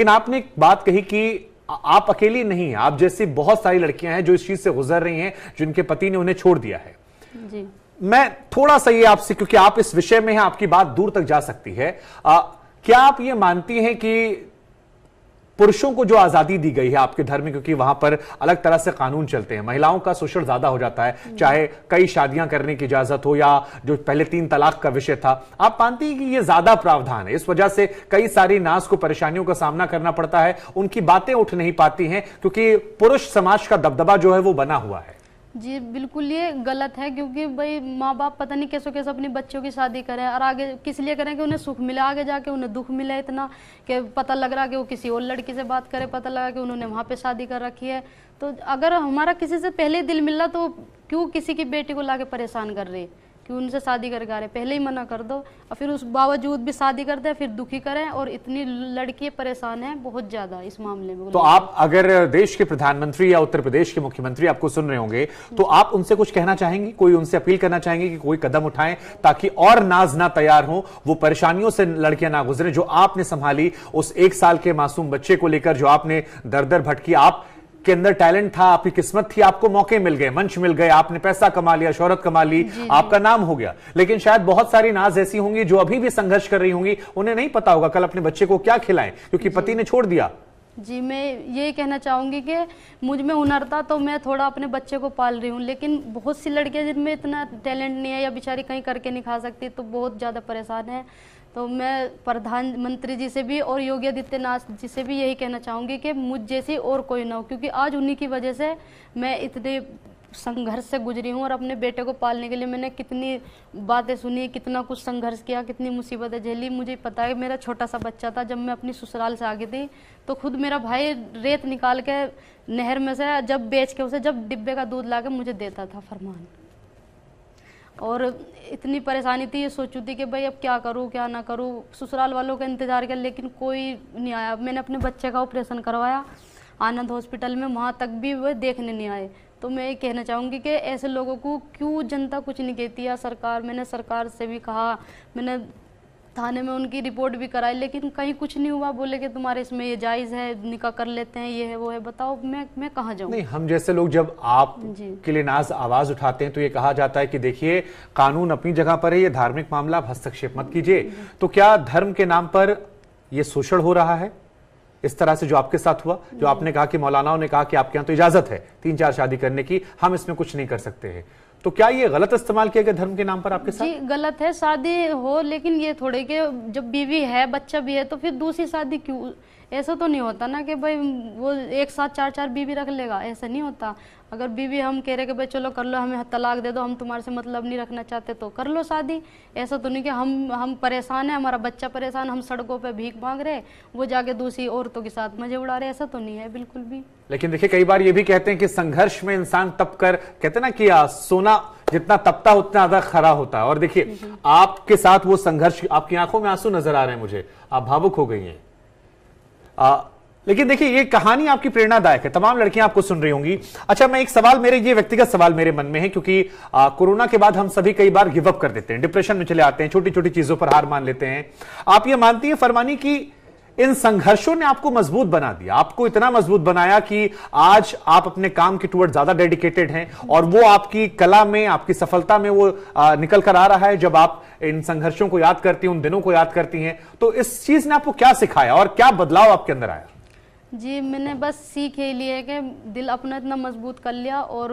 लेकिन आपने एक बात कही कि आप अकेली नहीं है आप जैसी बहुत सारी लड़कियां हैं जो इस चीज से गुजर रही हैं जिनके पति ने उन्हें छोड़ दिया है जी। मैं थोड़ा सा ये आपसे क्योंकि आप इस विषय में हैं आपकी बात दूर तक जा सकती है आ, क्या आप ये मानती हैं कि पुरुषों को जो आजादी दी गई है आपके धर्म में क्योंकि वहां पर अलग तरह से कानून चलते हैं महिलाओं का शोषण ज्यादा हो जाता है हम्म। चाहे कई शादियां करने की इजाजत हो या जो पहले तीन तलाक का विषय था आप मानती हैं कि ये ज्यादा प्रावधान है इस वजह से कई सारी नाश को परेशानियों का सामना करना पड़ता है उनकी बातें उठ नहीं पाती हैं क्योंकि पुरुष समाज का दबदबा जो है वो बना हुआ है जी बिल्कुल ये गलत है क्योंकि भाई माँ बाप पता नहीं कैसे कैसे अपने बच्चों की शादी करें और आगे किस लिए करें कि उन्हें सुख मिले आगे जाके उन्हें दुख मिले इतना कि पता लग रहा कि वो किसी और लड़की से बात करे पता लगा कि उन्होंने वहाँ पे शादी कर रखी है तो अगर हमारा किसी से पहले दिल मिल रहा तो क्यों किसी की बेटी को ला परेशान कर रही है कि उनसे शादी करके आ रहे पहले ही मना कर दो और फिर उस बावजूद भी शादी करते हैं फिर दुखी करें और इतनी लड़की परेशान है बहुत ज्यादा इस मामले में तो आप अगर देश के प्रधानमंत्री या उत्तर प्रदेश के मुख्यमंत्री आपको सुन रहे होंगे तो आप उनसे कुछ कहना चाहेंगे कोई उनसे अपील करना चाहेंगे कि कोई कदम उठाए ताकि और नाज ना तैयार हो वो परेशानियों से लड़कियां ना गुजरे जो आपने संभाली उस एक साल के मासूम बच्चे को लेकर जो आपने दर दर भटकी आप के अंदर टैलेंट था आपकी किस्मत थी आपको मौके मिल गए मंच मिल गए आपने पैसा कमा लिया शोहरत कमा ली आपका नाम हो गया लेकिन शायद बहुत सारी नाज ऐसी होंगी जो अभी भी संघर्ष कर रही होंगी उन्हें नहीं पता होगा कल अपने बच्चे को क्या खिलाए क्योंकि पति ने छोड़ दिया जी मैं ये कहना चाहूंगी कि मुझ में हुनर था तो मैं थोड़ा अपने बच्चे को पाल रही हूँ लेकिन बहुत सी लड़कियां जिनमें इतना टैलेंट नहीं है या बेचारी कहीं करके नहीं खा सकती तो बहुत ज़्यादा परेशान है तो मैं प्रधानमंत्री जी से भी और योगी आदित्यनाथ जी से भी यही कहना चाहूँगी कि मुझ जैसी और कोई ना हो क्योंकि आज उन्हीं की वजह से मैं इतने संघर्ष से गुजरी हूँ और अपने बेटे को पालने के लिए मैंने कितनी बातें सुनी कितना कुछ संघर्ष किया कितनी मुसीबतें झेली मुझे पता है मेरा छोटा सा बच्चा था जब मैं अपनी ससुराल से आगे थी तो खुद मेरा भाई रेत निकाल के नहर में से जब बेच के उसे जब डिब्बे का दूध ला के मुझे देता था फरमान और इतनी परेशानी थी ये सोचू थी कि भाई अब क्या करूँ क्या ना करूँ ससुराल वालों का इंतज़ार किया लेकिन कोई नहीं आया मैंने अपने बच्चे का ऑपरेशन करवाया आनंद हॉस्पिटल में वहाँ तक भी वह देखने नहीं आए तो मैं ये कहना चाहूँगी कि ऐसे लोगों को क्यों जनता कुछ नहीं कहती है सरकार मैंने सरकार से भी कहा मैंने थाने में उनकी रिपोर्ट भी कराई लेकिन कहीं कुछ नहीं हुआ बोले कि तुम्हारे इसमें ये जायज़ है निका कर लेते हैं ये है वो है बताओ मैं मैं कहाँ जाऊँ नहीं हम जैसे लोग जब आप के लिए नाज आवाज़ उठाते हैं तो ये कहा जाता है कि देखिए कानून अपनी जगह पर है ये धार्मिक मामला आप हस्तक्षेप मत कीजिए तो क्या धर्म के नाम पर ये शोषण हो रहा है इस तरह से जो आपके साथ हुआ जो आपने कहा कि मौलानाओं ने कहा कि आपके यहां तो इजाजत है तीन चार शादी करने की हम इसमें कुछ नहीं कर सकते हैं तो क्या ये गलत इस्तेमाल किया गया धर्म के नाम पर आपके साथ जी गलत है शादी हो लेकिन ये थोड़े के जब बीवी है बच्चा भी है तो फिर दूसरी शादी क्यों ऐसा तो नहीं होता ना कि भाई वो एक साथ चार चार बीवी रख लेगा ऐसा नहीं होता अगर बीवी हम कह रहे कि भाई चलो कर लो हमें तलाक दे दो हम तुम्हारे से मतलब नहीं रखना चाहते तो कर लो शादी ऐसा तो नहीं कि हम हम परेशान हैं हमारा बच्चा परेशान हम सड़कों पे भीख मांग रहे वो जाके दूसरी औरतों के साथ मजे उड़ा रहे ऐसा तो नहीं है बिल्कुल भी लेकिन देखिए कई बार ये भी कहते हैं कि संघर्ष में इंसान तप कर कहते ना कि सोना जितना तपता उतना ज्यादा खरा होता है और देखिए हम्म, हम्म। आपके साथ वो संघर्ष आपकी आंखों में आंसू नजर आ रहे हैं मुझे आप भावुक हो गई हैं लेकिन देखिए ये कहानी आपकी प्रेरणादायक है तमाम लड़कियां आपको सुन रही होंगी अच्छा मैं एक सवाल मेरे ये व्यक्तिगत सवाल मेरे मन में है क्योंकि आ, कोरोना के बाद हम सभी कई बार गिवअप कर देते हैं डिप्रेशन में चले आते हैं छोटी छोटी चीजों पर हार मान लेते हैं आप ये मानती हैं फरमानी की इन संघर्षों ने आपको मजबूत बना दिया आपको इतना मजबूत बनाया कि आज आप अपने काम के टूवर्ड ज्यादा डेडिकेटेड हैं और वो आपकी कला में आपकी सफलता में वो निकल कर आ रहा है जब आप इन संघर्षों को याद करती हैं उन दिनों को याद करती हैं तो इस चीज ने आपको क्या सिखाया और क्या बदलाव आपके अंदर आया जी मैंने बस सीख ही लिया है कि दिल अपना इतना मजबूत कर लिया और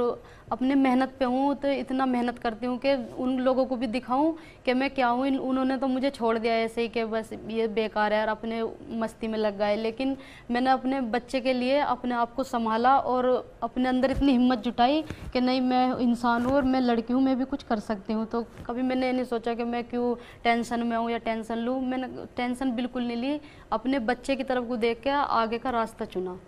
अपने मेहनत पे हूँ तो इतना मेहनत करती हूँ कि उन लोगों को भी दिखाऊँ कि मैं क्या हूँ उन्होंने तो मुझे छोड़ दिया ऐसे ही कि बस ये बेकार है और अपने मस्ती में लग गए लेकिन मैंने अपने बच्चे के लिए अपने आप को संभाला और अपने अंदर इतनी हिम्मत जुटाई कि नहीं मैं इंसान हूँ और मैं लड़की हूँ मैं भी कुछ कर सकती हूँ तो कभी मैंने नहीं सोचा कि मैं क्यों टेंशन में हूँ या टेंशन लूँ मैंने टेंशन बिल्कुल नहीं ली अपने बच्चे की तरफ को देख के आगे का रास्ता चुना